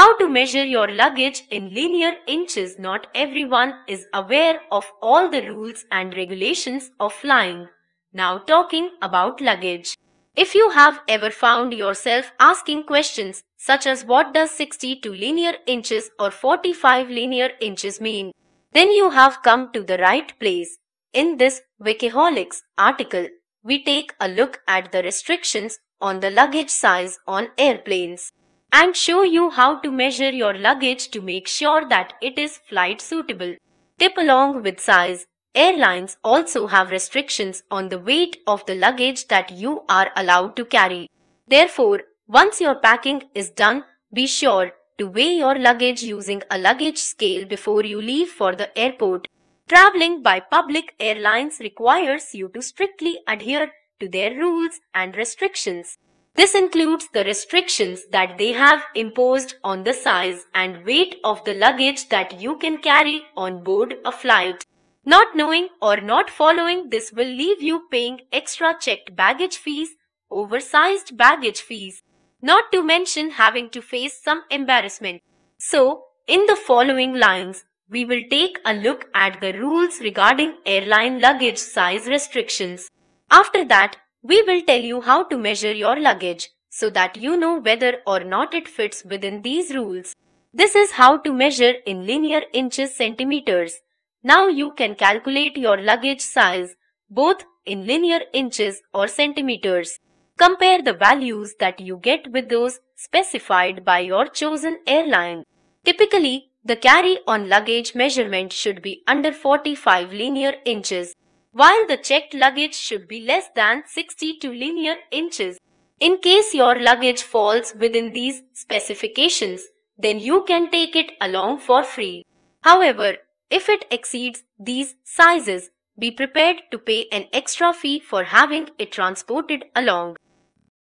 How to measure your luggage in linear inches. Not everyone is aware of all the rules and regulations of flying. Now talking about luggage. If you have ever found yourself asking questions such as what does 62 linear inches or 45 linear inches mean, then you have come to the right place. In this Wikiholics article, we take a look at the restrictions on the luggage size on airplanes and show you how to measure your luggage to make sure that it is flight suitable. Tip along with size. Airlines also have restrictions on the weight of the luggage that you are allowed to carry. Therefore, once your packing is done, be sure to weigh your luggage using a luggage scale before you leave for the airport. Traveling by public airlines requires you to strictly adhere to their rules and restrictions. This includes the restrictions that they have imposed on the size and weight of the luggage that you can carry on board a flight. Not knowing or not following this will leave you paying extra checked baggage fees, oversized baggage fees, not to mention having to face some embarrassment. So, in the following lines, we will take a look at the rules regarding airline luggage size restrictions. After that, we will tell you how to measure your luggage so that you know whether or not it fits within these rules. This is how to measure in linear inches centimeters. Now you can calculate your luggage size both in linear inches or centimeters. Compare the values that you get with those specified by your chosen airline. Typically, the carry-on luggage measurement should be under 45 linear inches while the checked luggage should be less than 62 linear inches. In case your luggage falls within these specifications, then you can take it along for free. However, if it exceeds these sizes, be prepared to pay an extra fee for having it transported along.